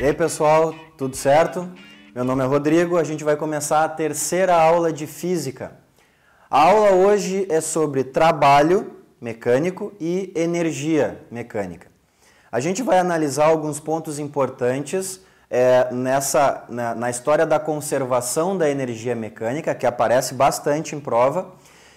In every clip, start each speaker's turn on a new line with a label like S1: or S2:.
S1: E aí pessoal, tudo certo? Meu nome é Rodrigo, a gente vai começar a terceira aula de física. A aula hoje é sobre trabalho mecânico e energia mecânica. A gente vai analisar alguns pontos importantes é, nessa, na, na história da conservação da energia mecânica, que aparece bastante em prova,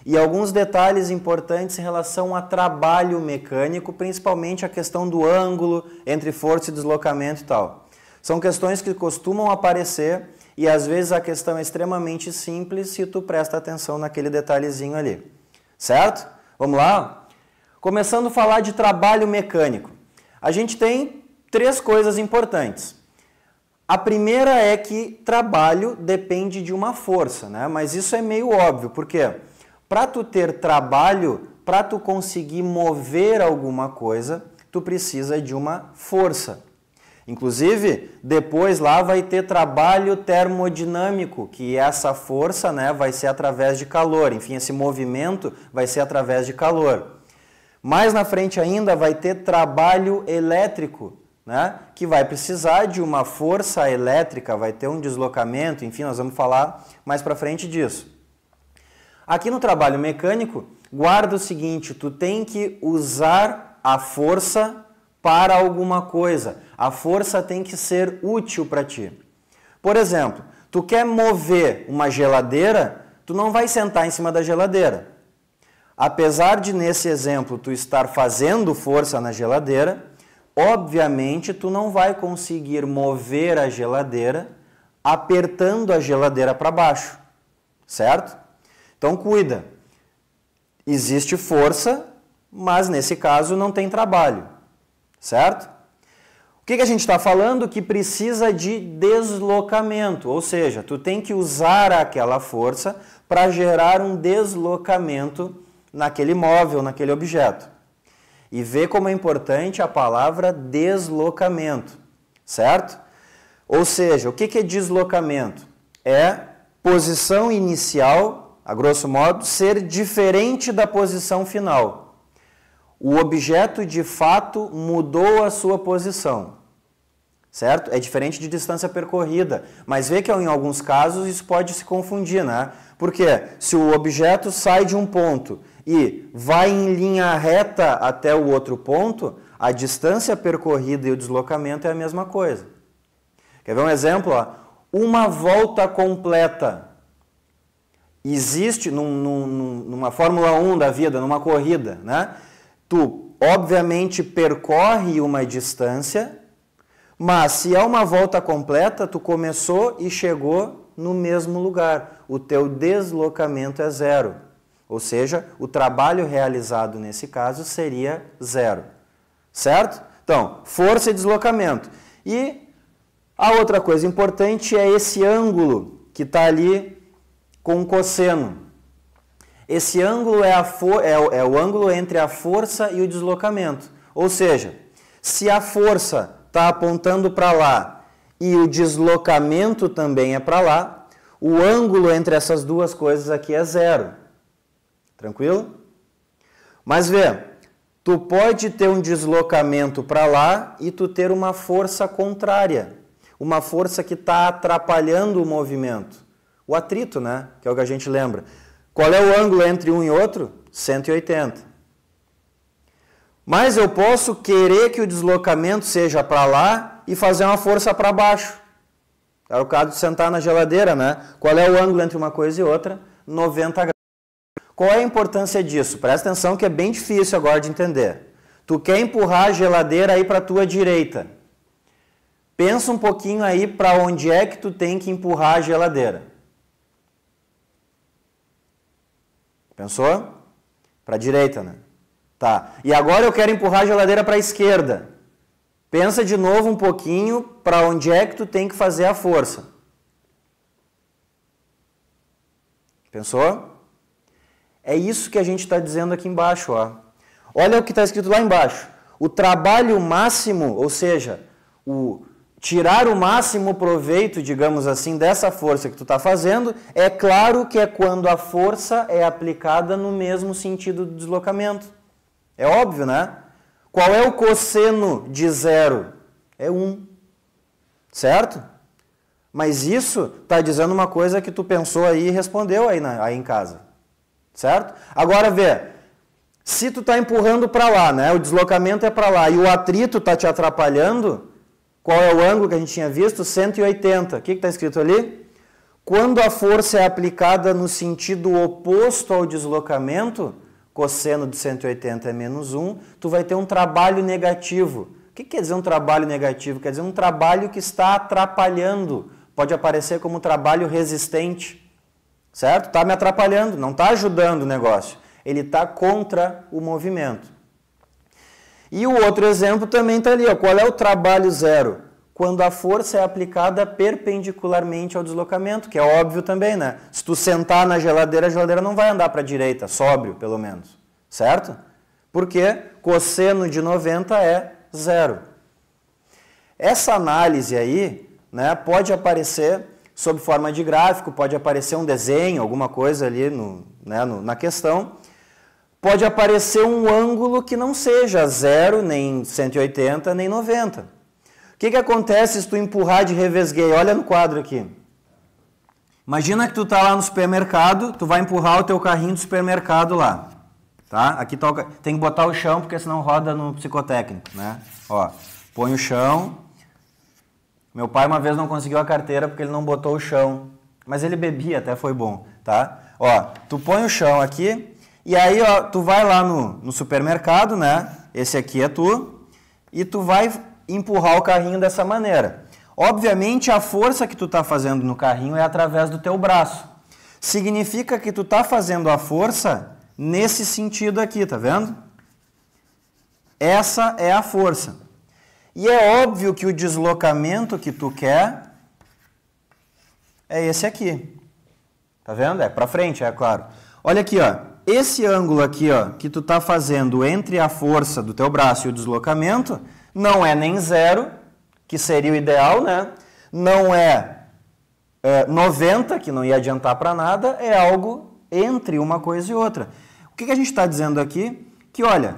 S1: e alguns detalhes importantes em relação a trabalho mecânico, principalmente a questão do ângulo entre força e deslocamento e tal. São questões que costumam aparecer e às vezes a questão é extremamente simples se tu presta atenção naquele detalhezinho ali. Certo? Vamos lá? Começando a falar de trabalho mecânico. A gente tem três coisas importantes. A primeira é que trabalho depende de uma força, né? mas isso é meio óbvio, por quê? Porque para tu ter trabalho, para tu conseguir mover alguma coisa, tu precisa de uma força. Inclusive, depois lá vai ter trabalho termodinâmico, que essa força né, vai ser através de calor, enfim, esse movimento vai ser através de calor. Mais na frente ainda vai ter trabalho elétrico, né, que vai precisar de uma força elétrica, vai ter um deslocamento, enfim, nós vamos falar mais para frente disso. Aqui no trabalho mecânico, guarda o seguinte: tu tem que usar a força para alguma coisa. A força tem que ser útil para ti. Por exemplo, tu quer mover uma geladeira, tu não vai sentar em cima da geladeira. Apesar de nesse exemplo tu estar fazendo força na geladeira, obviamente tu não vai conseguir mover a geladeira apertando a geladeira para baixo, certo? Então cuida. Existe força, mas nesse caso não tem trabalho, certo? O que, que a gente está falando? Que precisa de deslocamento, ou seja, tu tem que usar aquela força para gerar um deslocamento naquele móvel, naquele objeto. E vê como é importante a palavra deslocamento, certo? Ou seja, o que, que é deslocamento? É posição inicial a grosso modo, ser diferente da posição final. O objeto de fato mudou a sua posição. Certo? É diferente de distância percorrida, mas vê que em alguns casos isso pode se confundir, né? Porque se o objeto sai de um ponto e vai em linha reta até o outro ponto, a distância percorrida e o deslocamento é a mesma coisa. Quer ver um exemplo? Uma volta completa existe num, num, numa Fórmula 1 da vida, numa corrida, né? Tu obviamente percorre uma distância, mas se é uma volta completa, tu começou e chegou no mesmo lugar. O teu deslocamento é zero. Ou seja, o trabalho realizado nesse caso seria zero. Certo? Então, força e deslocamento. E a outra coisa importante é esse ângulo que está ali com o cosseno. Esse ângulo é, é, é, o ângulo entre a força e o deslocamento. Ou seja, se a força está apontando para lá e o deslocamento também é para lá, o ângulo entre essas duas coisas aqui é zero. Tranquilo? Mas vê, tu pode ter um deslocamento para lá e tu ter uma força contrária, uma força que está atrapalhando o movimento o atrito, né? Que é o que a gente lembra. Qual é o ângulo entre um e outro? 180. Mas eu posso querer que o deslocamento seja para lá e fazer uma força para baixo. É o caso de sentar na geladeira, né? Qual é o ângulo entre uma coisa e outra? 90 graus. Qual é a importância disso? Presta atenção que é bem difícil agora de entender. Tu quer empurrar a geladeira aí para a tua direita. Pensa um pouquinho aí para onde é que tu tem que empurrar a geladeira. Pensou? Para a direita, né? Tá. E agora eu quero empurrar a geladeira para a esquerda. Pensa de novo um pouquinho para onde é que tu tem que fazer a força. Pensou? É isso que a gente está dizendo aqui embaixo. Ó. Olha o que está escrito lá embaixo. O trabalho máximo, ou seja, o tirar o máximo proveito, digamos assim, dessa força que tu está fazendo, é claro que é quando a força é aplicada no mesmo sentido do deslocamento. É óbvio, né? Qual é o cosseno de zero? É 1. Um. Certo? Mas isso está dizendo uma coisa que tu pensou aí e respondeu aí, na, aí em casa. Certo? Agora vê, se tu está empurrando para lá, né? O deslocamento é para lá e o atrito está te atrapalhando, qual é o ângulo que a gente tinha visto? 180. O que está escrito ali? Quando a força é aplicada no sentido oposto ao deslocamento, cosseno de 180 é menos 1, tu vai ter um trabalho negativo. O que quer dizer um trabalho negativo? Quer dizer um trabalho que está atrapalhando. Pode aparecer como trabalho resistente, certo? Está me atrapalhando, não está ajudando o negócio. Ele está contra o movimento. E o outro exemplo também está ali. Ó. Qual é o trabalho zero? Quando a força é aplicada perpendicularmente ao deslocamento, que é óbvio também, né? Se tu sentar na geladeira, a geladeira não vai andar para a direita, sóbrio, pelo menos. Certo? Porque cosseno de 90 é zero. Essa análise aí né, pode aparecer sob forma de gráfico, pode aparecer um desenho, alguma coisa ali no, né, no, na questão, pode aparecer um ângulo que não seja zero, nem 180, nem 90. O que, que acontece se tu empurrar de revesguei? Olha no quadro aqui. Imagina que tu tá lá no supermercado, tu vai empurrar o teu carrinho do supermercado lá, tá? Aqui tá o... tem que botar o chão porque senão roda no psicotécnico, né? Ó, põe o chão. Meu pai uma vez não conseguiu a carteira porque ele não botou o chão, mas ele bebia, até foi bom, tá? Ó, tu põe o chão aqui, e aí, ó, tu vai lá no, no supermercado, né? Esse aqui é tu. E tu vai empurrar o carrinho dessa maneira. Obviamente, a força que tu está fazendo no carrinho é através do teu braço. Significa que tu está fazendo a força nesse sentido aqui, tá vendo? Essa é a força. E é óbvio que o deslocamento que tu quer é esse aqui. Tá vendo? É para frente, é claro. Olha aqui, ó esse ângulo aqui, ó, que tu está fazendo entre a força do teu braço e o deslocamento, não é nem zero, que seria o ideal, né? Não é, é 90, que não ia adiantar para nada, é algo entre uma coisa e outra. O que, que a gente está dizendo aqui? Que, olha,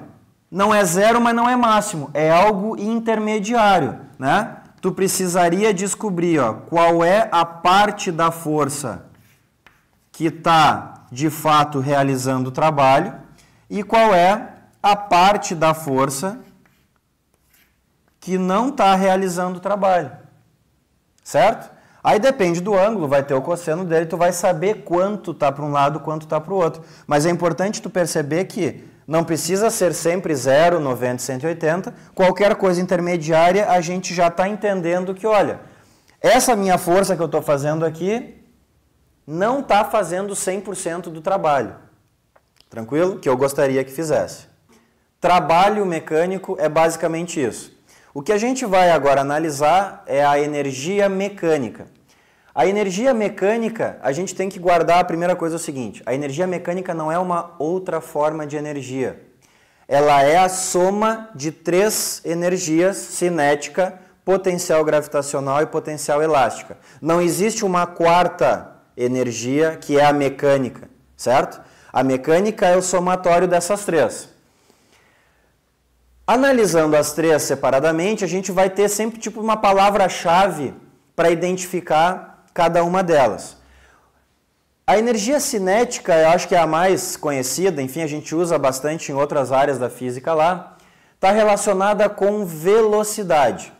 S1: não é zero, mas não é máximo, é algo intermediário, né? Tu precisaria descobrir ó, qual é a parte da força que está de fato realizando o trabalho e qual é a parte da força que não está realizando o trabalho. Certo? Aí depende do ângulo, vai ter o cosseno dele, tu vai saber quanto está para um lado, quanto está para o outro. Mas é importante tu perceber que não precisa ser sempre 0, 90, 180. Qualquer coisa intermediária, a gente já está entendendo que, olha, essa minha força que eu estou fazendo aqui não está fazendo 100% do trabalho. Tranquilo? Que eu gostaria que fizesse. Trabalho mecânico é basicamente isso. O que a gente vai agora analisar é a energia mecânica. A energia mecânica, a gente tem que guardar a primeira coisa é o seguinte: a energia mecânica não é uma outra forma de energia. Ela é a soma de três energias cinética, potencial gravitacional e potencial elástica. Não existe uma quarta energia, que é a mecânica, certo? A mecânica é o somatório dessas três. Analisando as três separadamente, a gente vai ter sempre tipo uma palavra-chave para identificar cada uma delas. A energia cinética, eu acho que é a mais conhecida, enfim, a gente usa bastante em outras áreas da física lá, está relacionada com velocidade.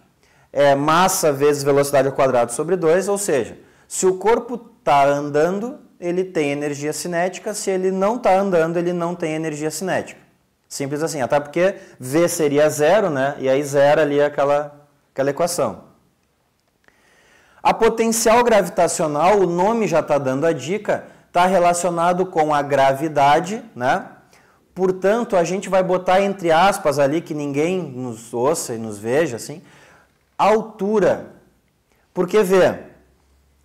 S1: É massa vezes velocidade ao quadrado sobre 2, ou seja, se o corpo está andando, ele tem energia cinética, se ele não está andando, ele não tem energia cinética. Simples assim, até porque V seria zero, né? E aí zero ali é aquela, aquela equação. A potencial gravitacional, o nome já está dando a dica, está relacionado com a gravidade, né? Portanto, a gente vai botar entre aspas ali que ninguém nos ouça e nos veja assim, altura. Porque vê,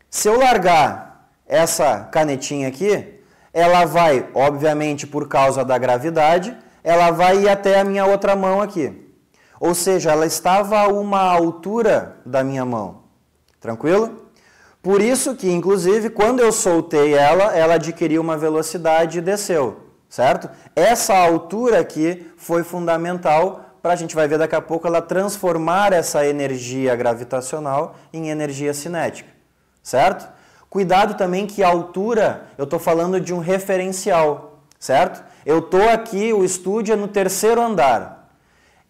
S1: se eu largar essa canetinha aqui, ela vai, obviamente, por causa da gravidade, ela vai ir até a minha outra mão aqui. Ou seja, ela estava a uma altura da minha mão. Tranquilo? Por isso que, inclusive, quando eu soltei ela, ela adquiriu uma velocidade e desceu, certo? Essa altura aqui foi fundamental para a gente vai ver daqui a pouco ela transformar essa energia gravitacional em energia cinética, certo? Cuidado também que a altura, eu estou falando de um referencial, certo? Eu estou aqui, o estúdio é no terceiro andar.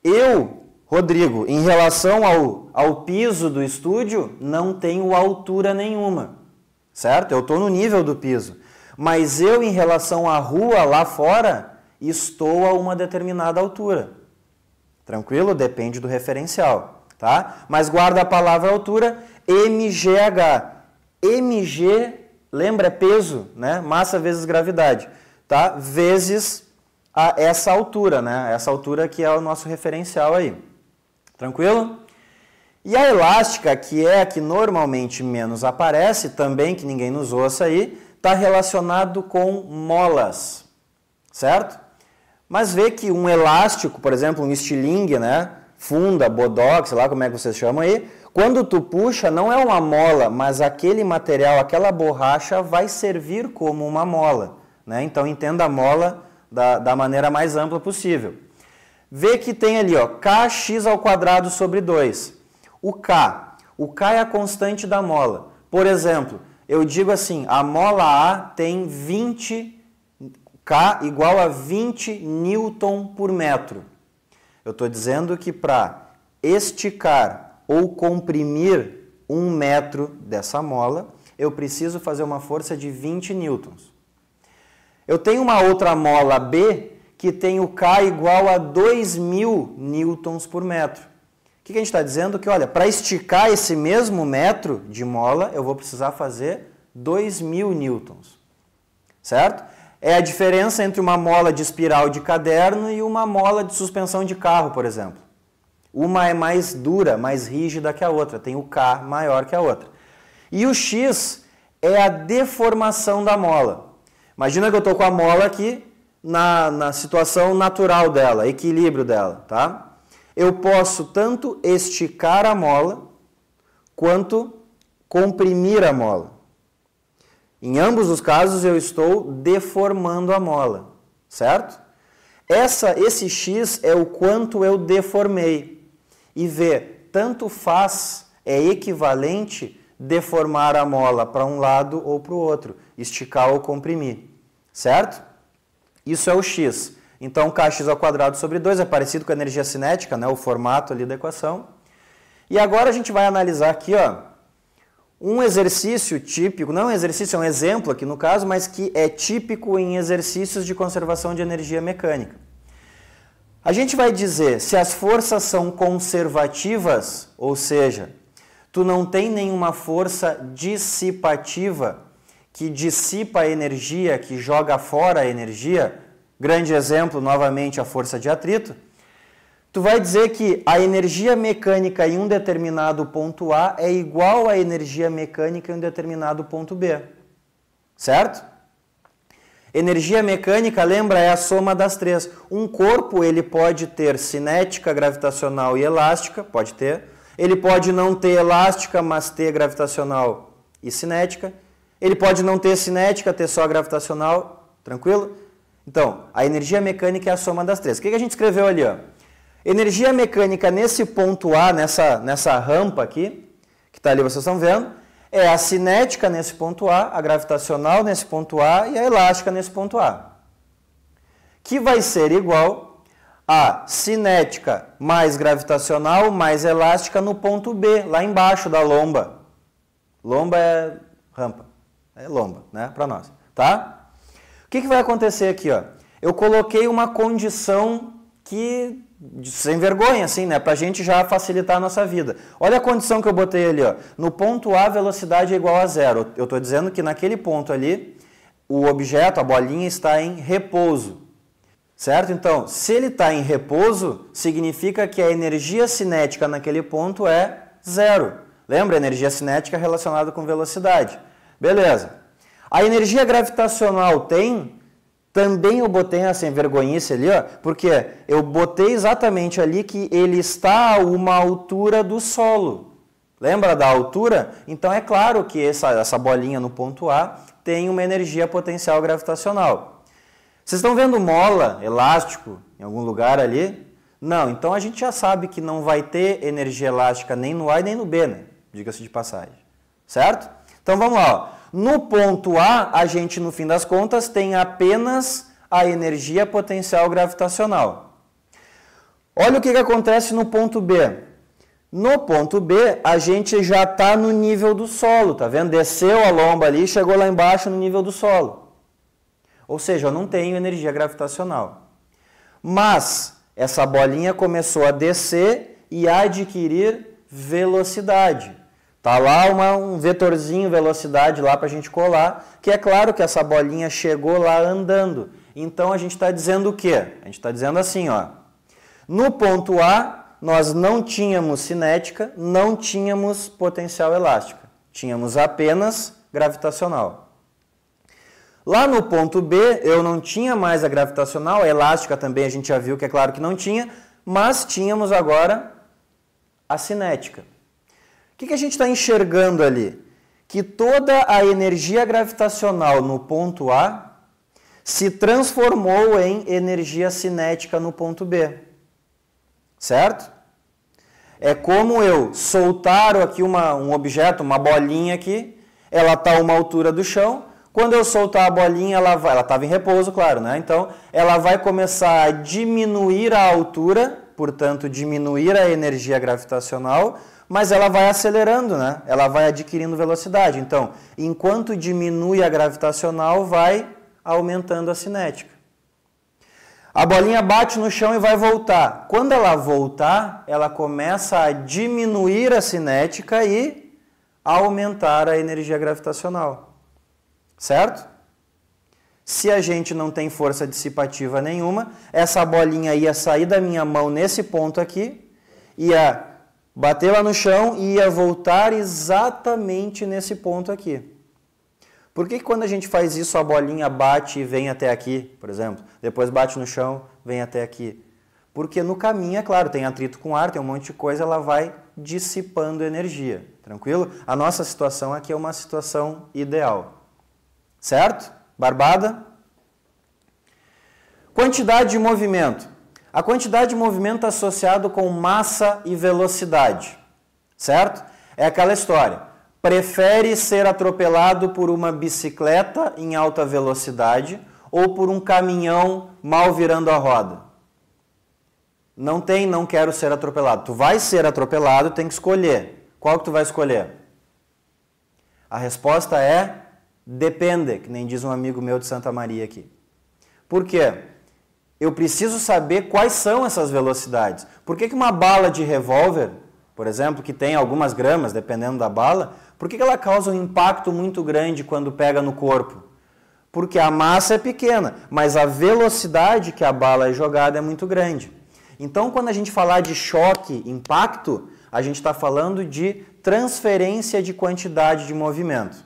S1: Eu, Rodrigo, em relação ao, ao piso do estúdio, não tenho altura nenhuma, certo? Eu estou no nível do piso. Mas eu, em relação à rua lá fora, estou a uma determinada altura. Tranquilo? Depende do referencial, tá? Mas guarda a palavra altura, MGH mg, lembra, é peso, né? Massa vezes gravidade, tá? Vezes a essa altura, né? Essa altura que é o nosso referencial aí. Tranquilo? E a elástica, que é a que normalmente menos aparece, também que ninguém nos ouça aí, está relacionado com molas, certo? Mas vê que um elástico, por exemplo, um estilingue, né? Funda, bodox, sei lá como é que vocês chamam aí, quando tu puxa, não é uma mola, mas aquele material, aquela borracha vai servir como uma mola. Né? Então entenda a mola da, da maneira mais ampla possível. Vê que tem ali ó, kx ao quadrado sobre 2. O k. O k é a constante da mola. Por exemplo, eu digo assim, a mola A tem 20 K igual a 20 newton por metro. Eu estou dizendo que para esticar ou comprimir um metro dessa mola, eu preciso fazer uma força de 20 newtons. Eu tenho uma outra mola B que tem o K igual a 2.000 newtons por metro. O que a gente está dizendo? Que, olha, para esticar esse mesmo metro de mola, eu vou precisar fazer 2.000 newtons, certo? É a diferença entre uma mola de espiral de caderno e uma mola de suspensão de carro, por exemplo. Uma é mais dura, mais rígida que a outra, tem o K maior que a outra. E o X é a deformação da mola. Imagina que eu estou com a mola aqui na, na situação natural dela, equilíbrio dela, tá? Eu posso tanto esticar a mola quanto comprimir a mola. Em ambos os casos eu estou deformando a mola, certo? Essa, esse x é o quanto eu deformei e ver tanto faz é equivalente deformar a mola para um lado ou para o outro, esticar ou comprimir, certo? Isso é o x. Então, kx ao quadrado sobre 2 é parecido com a energia cinética, né? o formato ali da equação. E agora a gente vai analisar aqui ó, um exercício típico, não é um exercício, é um exemplo aqui no caso, mas que é típico em exercícios de conservação de energia mecânica. A gente vai dizer se as forças são conservativas, ou seja, tu não tem nenhuma força dissipativa que dissipa a energia, que joga fora a energia. Grande exemplo, novamente, a força de atrito. Tu vai dizer que a energia mecânica em um determinado ponto A é igual à energia mecânica em um determinado ponto B. Certo? Energia mecânica, lembra, é a soma das três. Um corpo ele pode ter cinética, gravitacional e elástica, pode ter. Ele pode não ter elástica, mas ter gravitacional e cinética. Ele pode não ter cinética, ter só gravitacional, tranquilo? Então, a energia mecânica é a soma das três. O que a gente escreveu ali? Ó? Energia mecânica nesse ponto A, nessa, nessa rampa aqui, que está ali, vocês estão vendo, é a cinética nesse ponto A, a gravitacional nesse ponto A e a elástica nesse ponto A. Que vai ser igual a cinética mais gravitacional mais elástica no ponto B, lá embaixo da lomba. Lomba é rampa, é lomba, né, para nós, tá? O que, que vai acontecer aqui, ó? Eu coloquei uma condição que sem vergonha, assim, né? Para a gente já facilitar a nossa vida. Olha a condição que eu botei ali, ó. No ponto A, velocidade é igual a zero. Eu estou dizendo que naquele ponto ali, o objeto, a bolinha, está em repouso. Certo? Então, se ele está em repouso, significa que a energia cinética naquele ponto é zero. Lembra? Energia cinética relacionada com velocidade. Beleza. A energia gravitacional tem também eu botei essa envergonhice ali, ó, porque eu botei exatamente ali que ele está a uma altura do solo. Lembra da altura? Então é claro que essa, essa bolinha no ponto A tem uma energia potencial gravitacional. Vocês estão vendo mola, elástico, em algum lugar ali? Não, então a gente já sabe que não vai ter energia elástica nem no A e nem no B, né? Diga-se de passagem. Certo? Então vamos lá. Ó. No ponto A, a gente, no fim das contas, tem apenas a energia potencial gravitacional. Olha o que, que acontece no ponto B. No ponto B, a gente já está no nível do solo, tá vendo? Desceu a lomba ali, chegou lá embaixo no nível do solo. Ou seja, eu não tenho energia gravitacional. Mas essa bolinha começou a descer e a adquirir velocidade. Tá lá uma, um vetorzinho velocidade lá para a gente colar, que é claro que essa bolinha chegou lá andando. Então a gente está dizendo o quê? A gente está dizendo assim, ó. No ponto A, nós não tínhamos cinética, não tínhamos potencial elástica Tínhamos apenas gravitacional. Lá no ponto B, eu não tinha mais a gravitacional, a elástica também a gente já viu que é claro que não tinha, mas tínhamos agora a cinética que, que a gente está enxergando ali? Que toda a energia gravitacional no ponto A se transformou em energia cinética no ponto B. Certo? É como eu soltar aqui uma, um objeto, uma bolinha aqui, ela está a uma altura do chão. Quando eu soltar a bolinha, ela vai. Ela estava em repouso, claro, né? Então ela vai começar a diminuir a altura, portanto, diminuir a energia gravitacional, mas ela vai acelerando, né? Ela vai adquirindo velocidade. Então, enquanto diminui a gravitacional, vai aumentando a cinética. A bolinha bate no chão e vai voltar. Quando ela voltar, ela começa a diminuir a cinética e aumentar a energia gravitacional. Certo? Se a gente não tem força dissipativa nenhuma, essa bolinha ia sair da minha mão nesse ponto aqui, ia Bater lá no chão e ia voltar exatamente nesse ponto aqui. Por que, que quando a gente faz isso a bolinha bate e vem até aqui, por exemplo? Depois bate no chão, vem até aqui. Porque no caminho, é claro, tem atrito com ar, tem um monte de coisa, ela vai dissipando energia, tranquilo? A nossa situação aqui é uma situação ideal. Certo? Barbada? Quantidade de movimento a quantidade de movimento associado com massa e velocidade, certo? É aquela história. Prefere ser atropelado por uma bicicleta em alta velocidade ou por um caminhão mal virando a roda? Não tem, não quero ser atropelado. Tu vai ser atropelado, tem que escolher. Qual que tu vai escolher? A resposta é depende, que nem diz um amigo meu de Santa Maria aqui. Por quê? eu preciso saber quais são essas velocidades. Por que, que uma bala de revólver, por exemplo, que tem algumas gramas, dependendo da bala, por que, que ela causa um impacto muito grande quando pega no corpo? Porque a massa é pequena, mas a velocidade que a bala é jogada é muito grande. Então, quando a gente falar de choque, impacto, a gente está falando de transferência de quantidade de movimento,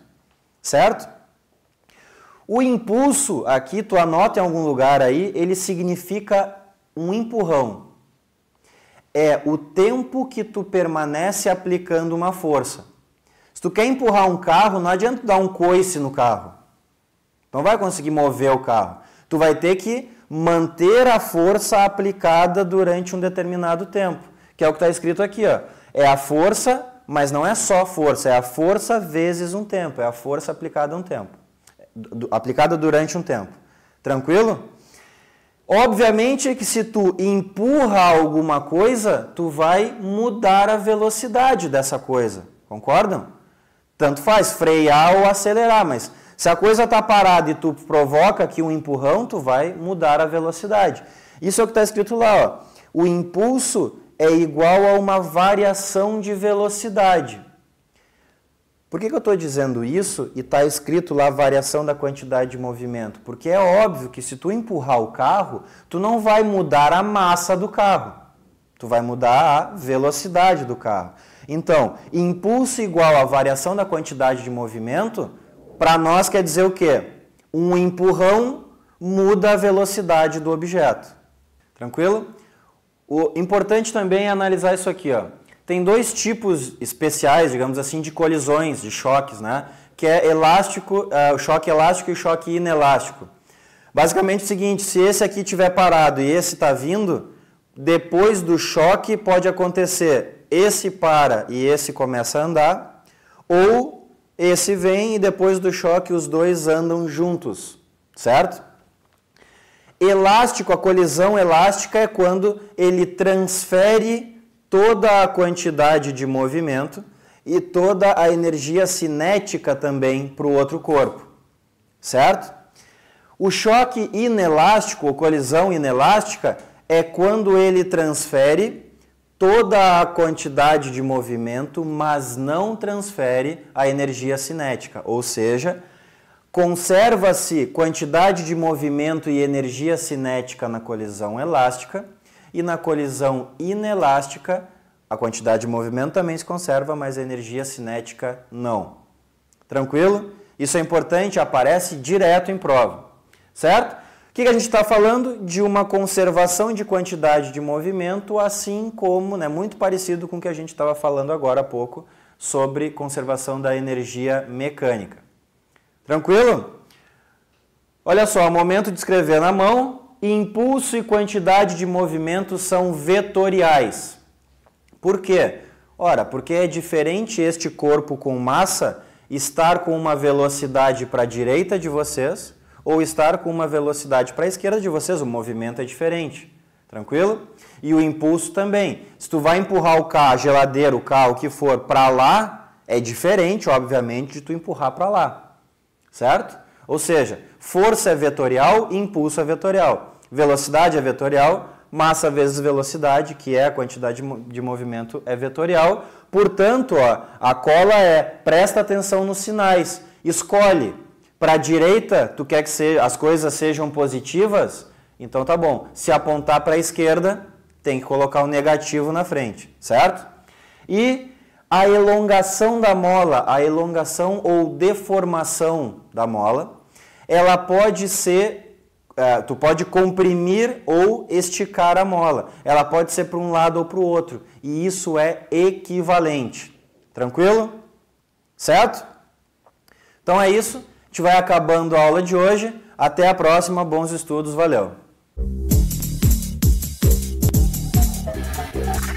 S1: certo? O impulso, aqui tu anota em algum lugar aí, ele significa um empurrão. É o tempo que tu permanece aplicando uma força. Se tu quer empurrar um carro, não adianta dar um coice no carro. Não vai conseguir mover o carro. Tu vai ter que manter a força aplicada durante um determinado tempo, que é o que está escrito aqui. Ó. É a força, mas não é só força, é a força vezes um tempo, é a força aplicada a um tempo aplicada durante um tempo. Tranquilo? Obviamente que se tu empurra alguma coisa, tu vai mudar a velocidade dessa coisa. Concordam? Tanto faz frear ou acelerar, mas se a coisa está parada e tu provoca aqui um empurrão, tu vai mudar a velocidade. Isso é o que está escrito lá. Ó. O impulso é igual a uma variação de velocidade. Por que, que eu estou dizendo isso e está escrito lá variação da quantidade de movimento? Porque é óbvio que se tu empurrar o carro, tu não vai mudar a massa do carro, tu vai mudar a velocidade do carro. Então, impulso igual a variação da quantidade de movimento, para nós quer dizer o quê? Um empurrão muda a velocidade do objeto. Tranquilo? O importante também é analisar isso aqui, ó. Tem dois tipos especiais, digamos assim, de colisões, de choques, né? Que é elástico, uh, o choque elástico e o choque inelástico. Basicamente é o seguinte, se esse aqui tiver parado e esse está vindo, depois do choque pode acontecer esse para e esse começa a andar, ou esse vem e depois do choque os dois andam juntos, certo? Elástico, a colisão elástica é quando ele transfere toda a quantidade de movimento e toda a energia cinética também para o outro corpo, certo? O choque inelástico ou colisão inelástica é quando ele transfere toda a quantidade de movimento, mas não transfere a energia cinética, ou seja, conserva-se quantidade de movimento e energia cinética na colisão elástica e na colisão inelástica, a quantidade de movimento também se conserva, mas a energia cinética não. Tranquilo? Isso é importante, aparece direto em prova, certo? O que a gente está falando? De uma conservação de quantidade de movimento, assim como, né, muito parecido com o que a gente estava falando agora há pouco sobre conservação da energia mecânica. Tranquilo? Olha só, momento de escrever na mão, impulso e quantidade de movimento são vetoriais. Por quê? Ora, porque é diferente este corpo com massa estar com uma velocidade para a direita de vocês ou estar com uma velocidade para a esquerda de vocês, o movimento é diferente. Tranquilo? E o impulso também. Se tu vai empurrar o carro, a geladeira, o carro, o que for, para lá, é diferente, obviamente, de tu empurrar para lá. Certo? Ou seja, força é vetorial, impulso é vetorial velocidade é vetorial, massa vezes velocidade, que é a quantidade de movimento, é vetorial. Portanto, ó, a cola é presta atenção nos sinais, escolhe. Para a direita, tu quer que se, as coisas sejam positivas? Então tá bom. Se apontar para a esquerda, tem que colocar o um negativo na frente, certo? E a elongação da mola, a elongação ou deformação da mola, ela pode ser Uh, tu pode comprimir ou esticar a mola. Ela pode ser para um lado ou para o outro. E isso é equivalente. Tranquilo? Certo? Então é isso. A gente vai acabando a aula de hoje. Até a próxima. Bons estudos. Valeu!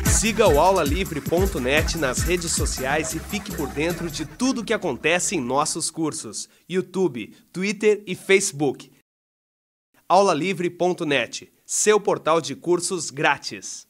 S1: Siga o aulalivre.net nas redes sociais e fique por dentro de tudo o que acontece em nossos cursos: YouTube, Twitter e Facebook aulalivre.net, seu portal de cursos grátis.